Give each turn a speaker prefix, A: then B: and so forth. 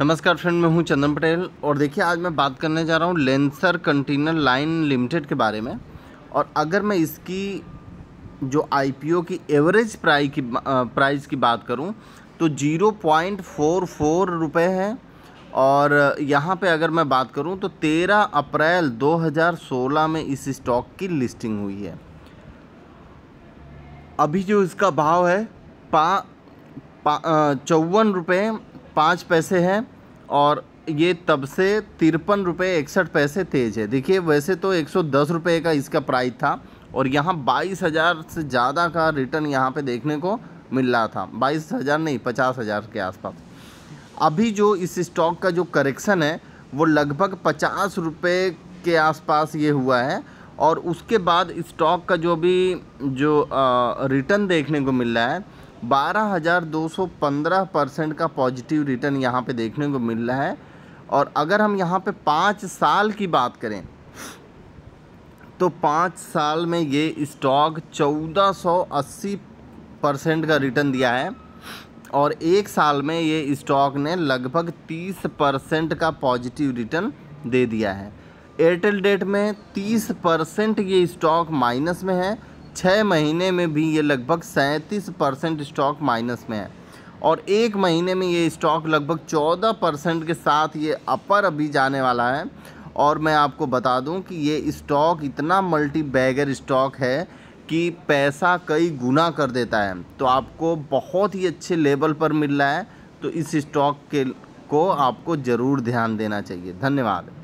A: नमस्कार फ्रेंड मैं हूं चंदन पटेल और देखिए आज मैं बात करने जा रहा हूं लेंसर कंटेनर लाइन लिमिटेड के बारे में और अगर मैं इसकी जो आईपीओ की एवरेज प्राइस की प्राइस की बात करूं तो ज़ीरो पॉइंट फोर फोर रुपये है और यहाँ पे अगर मैं बात करूं तो तेरह अप्रैल 2016 में इस स्टॉक की लिस्टिंग हुई है अभी जो इसका भाव है पा चौवन रुपये पाँच पैसे हैं और ये तब से तिरपन रुपये इकसठ पैसे तेज़ है देखिए वैसे तो एक सौ दस रुपये का इसका प्राइस था और यहाँ बाईस हज़ार से ज़्यादा का रिटर्न यहाँ पे देखने को मिल रहा था बाईस हज़ार नहीं पचास हज़ार के आसपास अभी जो इस स्टॉक का जो करेक्शन है वो लगभग पचास रुपये के आसपास ये हुआ है और उसके बाद स्टॉक का जो भी जो रिटर्न देखने को मिल रहा है 12,215 परसेंट का पॉजिटिव रिटर्न यहाँ पे देखने को मिल रहा है और अगर हम यहाँ पे पाँच साल की बात करें तो पाँच साल में ये स्टॉक 1480 परसेंट का रिटर्न दिया है और एक साल में ये स्टॉक ने लगभग 30 परसेंट का पॉजिटिव रिटर्न दे दिया है एयरटेल डेट में 30 परसेंट ये स्टॉक माइनस में है छः महीने में भी ये लगभग सैंतीस परसेंट स्टॉक माइनस में है और एक महीने में ये स्टॉक लगभग चौदह परसेंट के साथ ये अपर अभी जाने वाला है और मैं आपको बता दूं कि ये स्टॉक इतना मल्टी बैगर स्टॉक है कि पैसा कई गुना कर देता है तो आपको बहुत ही अच्छे लेवल पर मिल रहा है तो इस स्टॉक के को आपको ज़रूर ध्यान देना चाहिए धन्यवाद